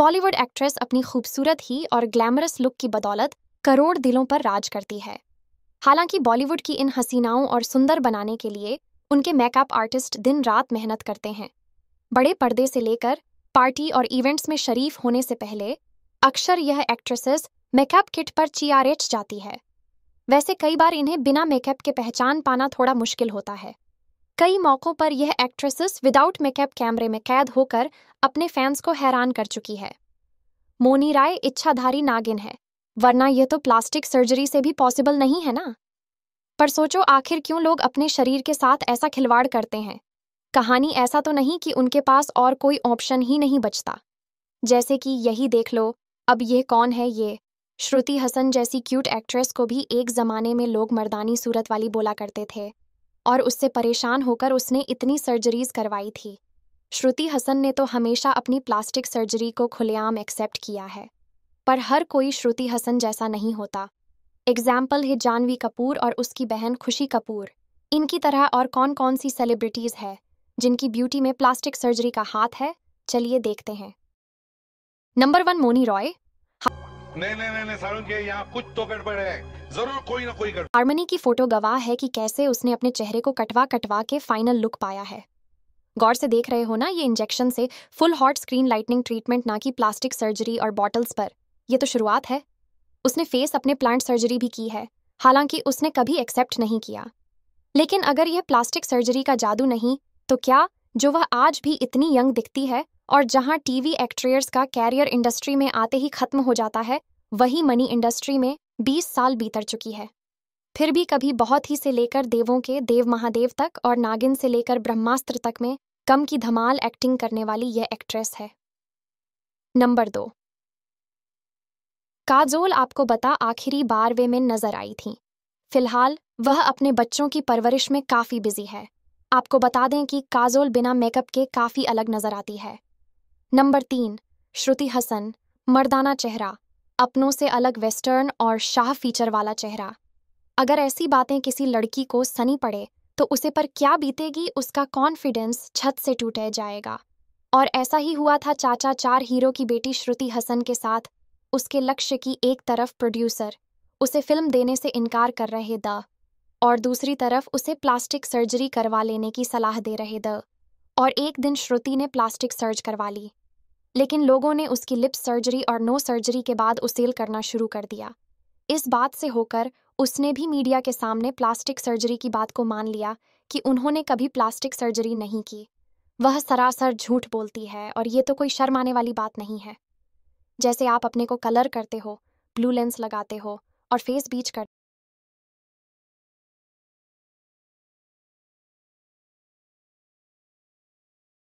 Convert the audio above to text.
Bollywood actress अपनी खूबसूरत ही और ग्लैमरस लुक की बदौलत करोड़ दिलों पर राज करती है हालांकि बॉलीवुड की इन हसीनाओं और सुंदर बनाने के लिए उनके मेकअप आर्टिस्ट दिन रात मेहनत करते हैं बड़े पर्दे से लेकर पार्टी और इवेंट्स में शरीफ होने से पहले अक्सर यह एक्ट्रेसेस मेकअप किट पर चीआरएच जाती है वैसे कई बार इन्हें बिना मेकअप के पहचान पाना थोड़ा मुश्किल होता है कई मौक़ों पर यह एक्ट्रेसेस विदाउट मेकअप कैमरे में कैद होकर अपने फैंस को हैरान कर चुकी है मोनी राय इच्छाधारी नागिन है वरना यह तो प्लास्टिक सर्जरी से भी पॉसिबल नहीं है ना पर सोचो आखिर क्यों लोग अपने शरीर के साथ ऐसा खिलवाड़ करते हैं कहानी ऐसा तो नहीं कि उनके पास और कोई ऑप्शन ही नहीं बचता जैसे कि यही देख लो अब यह कौन है ये श्रुति हसन जैसी क्यूट एक्ट्रेस को भी एक जमाने में लोग मर्दानी सूरत वाली बोला करते थे और उससे परेशान होकर उसने इतनी सर्जरीज करवाई थी श्रुति हसन ने तो हमेशा अपनी प्लास्टिक सर्जरी को खुलेआम एक्सेप्ट किया है पर हर कोई श्रुति हसन जैसा नहीं होता एग्जाम्पल है जानवी कपूर और उसकी बहन खुशी कपूर इनकी तरह और कौन कौन सी सेलिब्रिटीज़ है जिनकी ब्यूटी में प्लास्टिक सर्जरी का हाथ है चलिए देखते हैं नंबर वन मोनी रॉय नहीं नहीं नहीं, नहीं के यहाँ कुछ तो गड़बड़ है जरूर कोई ना कोई कर हारमनी की फोटो गवाह है कि कैसे उसने अपने चेहरे को कटवा कटवा के फाइनल लुक पाया है गौर से देख रहे हो ना ये इंजेक्शन से full hot screen lightning treatment ना कि प्लास्टिक सर्जरी और बॉटल्स पर ये तो शुरुआत है उसने फेस अपने प्लांट सर्जरी भी की है हालांकि उसने कभी एक्सेप्ट नहीं किया लेकिन अगर यह प्लास्टिक सर्जरी का जादू नहीं तो क्या जो वह आज भी इतनी यंग दिखती है और जहां टीवी एक्ट्रेयर्स का कैरियर इंडस्ट्री में आते ही खत्म हो जाता है वही मनी इंडस्ट्री में बीस साल बीतर चुकी है फिर भी कभी बहुत ही से लेकर देवों के देव महादेव तक और नागिन से लेकर ब्रह्मास्त्र तक में कम की धमाल एक्टिंग करने वाली यह एक्ट्रेस है नंबर दो काजोल आपको बता आखिरी बार वे में नजर आई थी फिलहाल वह अपने बच्चों की परवरिश में काफी बिजी है आपको बता दें कि काजोल बिना मेकअप के काफी अलग नजर आती है नंबर तीन श्रुति हसन मर्दाना चेहरा अपनों से अलग वेस्टर्न और शाह फीचर वाला चेहरा अगर ऐसी बातें किसी लड़की को सनी पड़े तो उसे पर क्या बीतेगी उसका कॉन्फिडेंस छत से टूटे जाएगा और ऐसा ही हुआ था चाचा चार हीरो की बेटी श्रुति हसन के साथ उसके लक्ष्य की एक तरफ प्रोड्यूसर उसे फिल्म देने से इनकार कर रहे द और दूसरी तरफ उसे प्लास्टिक सर्जरी करवा लेने की सलाह दे रहे द और एक दिन श्रुति ने प्लास्टिक सर्ज करवा ली लेकिन लोगों ने उसकी लिप सर्जरी और नो सर्जरी के बाद उसेल करना शुरू कर दिया इस बात से होकर उसने भी मीडिया के सामने प्लास्टिक सर्जरी की बात को मान लिया कि उन्होंने कभी प्लास्टिक सर्जरी नहीं की वह सरासर झूठ बोलती है और ये तो कोई शर्म आने वाली बात नहीं है जैसे आप अपने को कलर करते हो ब्लू लेंस लगाते हो और फेस बीच कर